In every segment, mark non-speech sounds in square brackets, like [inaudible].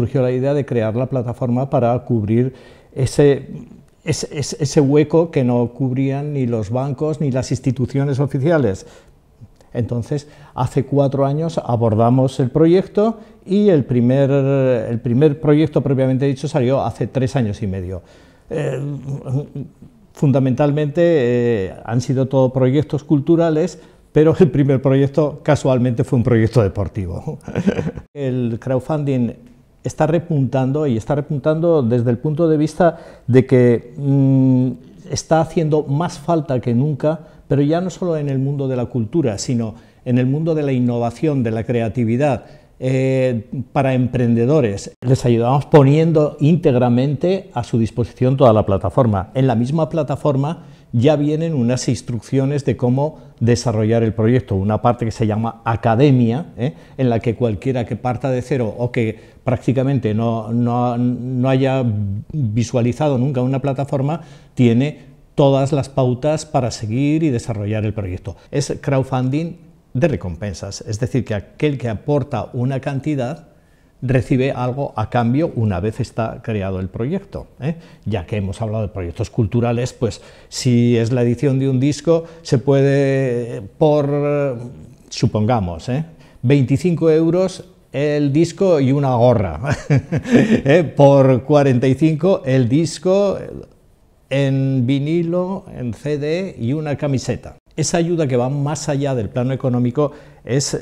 surgió la idea de crear la plataforma para cubrir ese, ese, hueco que no cubrían ni los bancos ni las instituciones oficiales. Entonces, hace cuatro años abordamos el proyecto y el primer, el primer proyecto previamente dicho salió hace tres años y medio. Eh, fundamentalmente eh, han sido todos proyectos culturales, pero el primer proyecto casualmente fue un proyecto deportivo. [laughs] el crowdfunding está repuntando y está repuntando desde el punto de vista de que mm, está haciendo más falta que nunca, pero ya no solo en el mundo de la cultura, sino en el mundo de la innovación, de la creatividad, eh, para emprendedores. Les ayudamos poniendo íntegramente a su disposición toda la plataforma. En la misma plataforma ya vienen unas instrucciones de cómo desarrollar el proyecto, una parte que se llama academia, ¿eh? en la que cualquiera que parta de cero o que prácticamente no, no haya visualizado nunca una plataforma, tiene todas las pautas para seguir y desarrollar el proyecto. Es crowdfunding de recompensas, es decir, que aquel que aporta una cantidad recibe algo a cambio una vez está creado el proyecto. ¿eh? Ya que hemos hablado de proyectos culturales, pues si es la edición de un disco, se puede por, supongamos, 25 ¿eh? euros el disco y una gorra, [laughs] ¿eh? por 45 el disco en vinilo, en CD y una camiseta. Esa ayuda que va más allá del plano económico es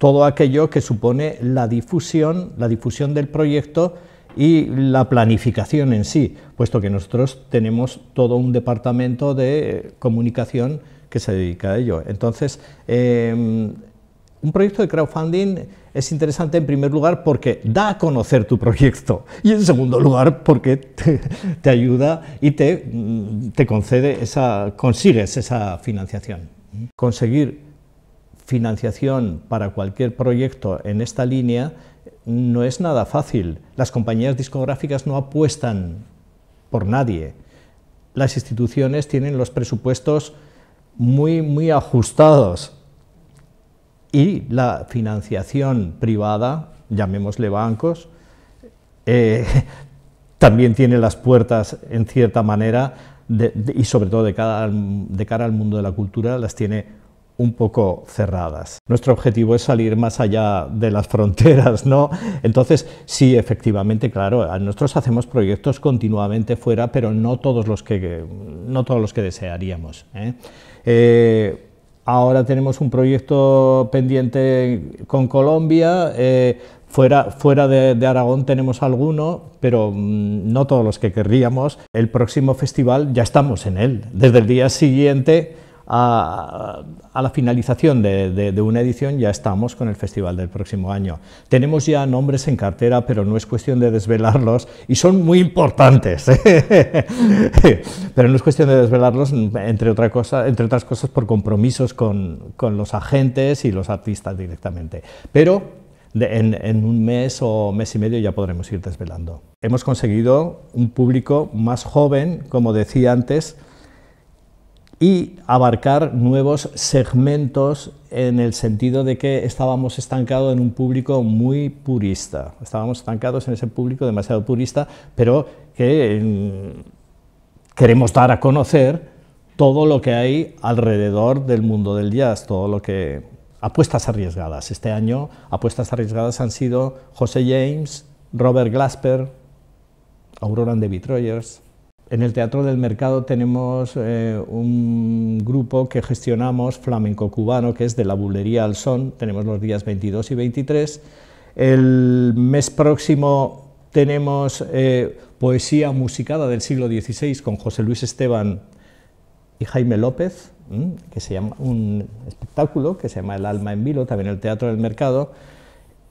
todo aquello que supone la difusión, la difusión del proyecto y la planificación en sí, puesto que nosotros tenemos todo un departamento de comunicación que se dedica a ello. Entonces, em, un proyecto de crowdfunding es interesante en primer lugar porque da a conocer tu proyecto y en segundo lugar porque te, ayuda y te, te concede esa, consigues esa financiación. Conseguir financiación para cualquier proyecto en esta línea no es nada fácil. Las compañías discográficas no apuestan por nadie. Las instituciones tienen los presupuestos muy, muy ajustados y la financiación privada, llamémosle bancos, eh, [laughs] también tiene las puertas en cierta manera y sobre todo de cara al mundo de la cultura las tiene un poco cerradas. Nuestro objetivo es salir más allá de las fronteras, ¿no? Entonces, sí, efectivamente, claro, nosotros hacemos proyectos continuamente fuera, pero no todos los que, no todos los que desearíamos. ¿eh? Eh, ahora tenemos un proyecto pendiente con Colombia, eh, Fuera, fuera de, Aragón tenemos alguno, pero mm, no todos los que querríamos. El próximo festival ya estamos en él. Desde el día siguiente a, la finalización de, una edición ya estamos con el festival del próximo año. Tenemos ya nombres en cartera, pero no es cuestión de desvelarlos y son muy importantes. [laughs] ¿eh? pero no es cuestión de desvelarlos, entre, otras cosas, por compromisos con, los agentes y los artistas directamente. Pero en, un mes o mes y medio ya podremos ir desvelando. Hemos conseguido un público más joven, como decía antes, y abarcar nuevos segmentos en el sentido de que estábamos estancados en un público muy purista, estábamos estancados en ese público demasiado purista, pero que mm, queremos dar a conocer todo lo que hay alrededor del mundo del jazz, todo lo que... Apuestas arriesgadas. Este año apuestas arriesgadas han sido José James, Robert Glasper, Aurora de Troyers, en el Teatro del Mercado tenemos eh, un grupo que gestionamos flamenco cubano, que es de la Bulería al Son, tenemos los días 22 y 23. El mes próximo tenemos eh, poesía musicada del siglo XVI con José Luis Esteban y Jaime López, que se llama un espectáculo que se llama El alma en vilo, también el Teatro del Mercado.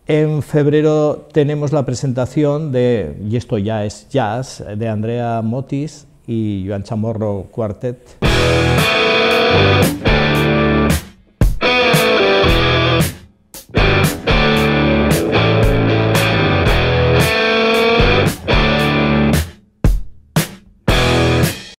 En febrero tenemos la presentación de, y esto ya es jazz, de Andrea Motis y Joan Chamorro Quartet.